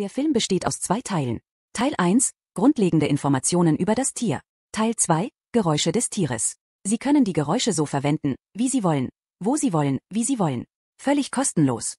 Der Film besteht aus zwei Teilen. Teil 1, grundlegende Informationen über das Tier. Teil 2, Geräusche des Tieres. Sie können die Geräusche so verwenden, wie Sie wollen, wo Sie wollen, wie Sie wollen. Völlig kostenlos.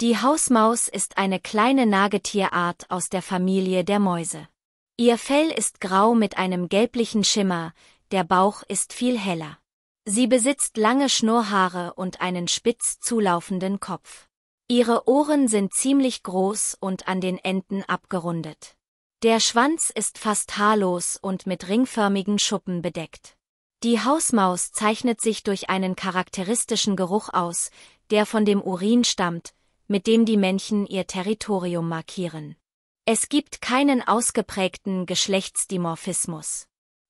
Die Hausmaus ist eine kleine Nagetierart aus der Familie der Mäuse. Ihr Fell ist grau mit einem gelblichen Schimmer, der Bauch ist viel heller. Sie besitzt lange Schnurrhaare und einen spitz zulaufenden Kopf. Ihre Ohren sind ziemlich groß und an den Enden abgerundet. Der Schwanz ist fast haarlos und mit ringförmigen Schuppen bedeckt. Die Hausmaus zeichnet sich durch einen charakteristischen Geruch aus, der von dem Urin stammt, mit dem die Männchen ihr Territorium markieren. Es gibt keinen ausgeprägten Geschlechtsdimorphismus.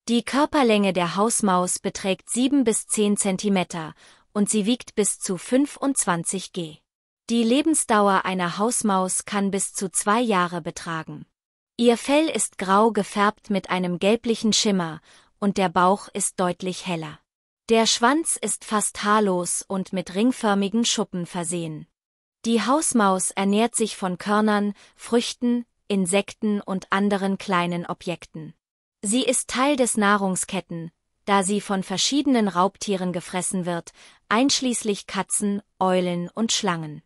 Die Körperlänge der Hausmaus beträgt 7 bis 10 cm und sie wiegt bis zu 25 g. Die Lebensdauer einer Hausmaus kann bis zu zwei Jahre betragen. Ihr Fell ist grau gefärbt mit einem gelblichen Schimmer und der Bauch ist deutlich heller. Der Schwanz ist fast haarlos und mit ringförmigen Schuppen versehen. Die Hausmaus ernährt sich von Körnern, Früchten, Insekten und anderen kleinen Objekten. Sie ist Teil des Nahrungsketten, da sie von verschiedenen Raubtieren gefressen wird, einschließlich Katzen, Eulen und Schlangen.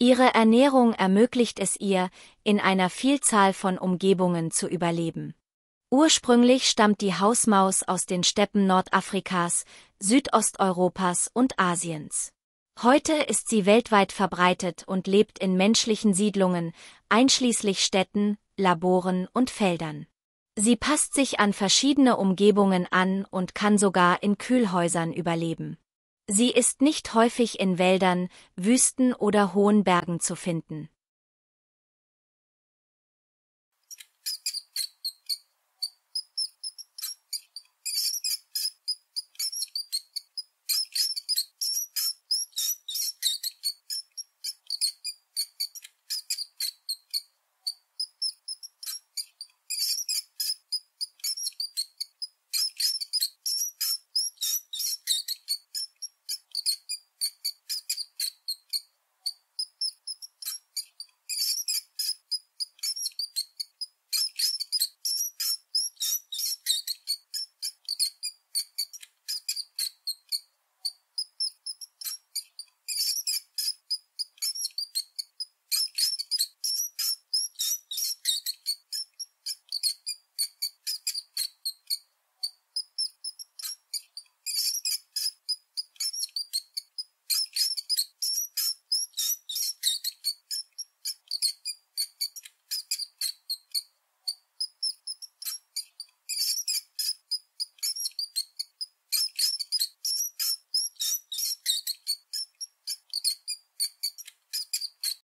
Ihre Ernährung ermöglicht es ihr, in einer Vielzahl von Umgebungen zu überleben. Ursprünglich stammt die Hausmaus aus den Steppen Nordafrikas, Südosteuropas und Asiens. Heute ist sie weltweit verbreitet und lebt in menschlichen Siedlungen, einschließlich Städten, Laboren und Feldern. Sie passt sich an verschiedene Umgebungen an und kann sogar in Kühlhäusern überleben. Sie ist nicht häufig in Wäldern, Wüsten oder hohen Bergen zu finden.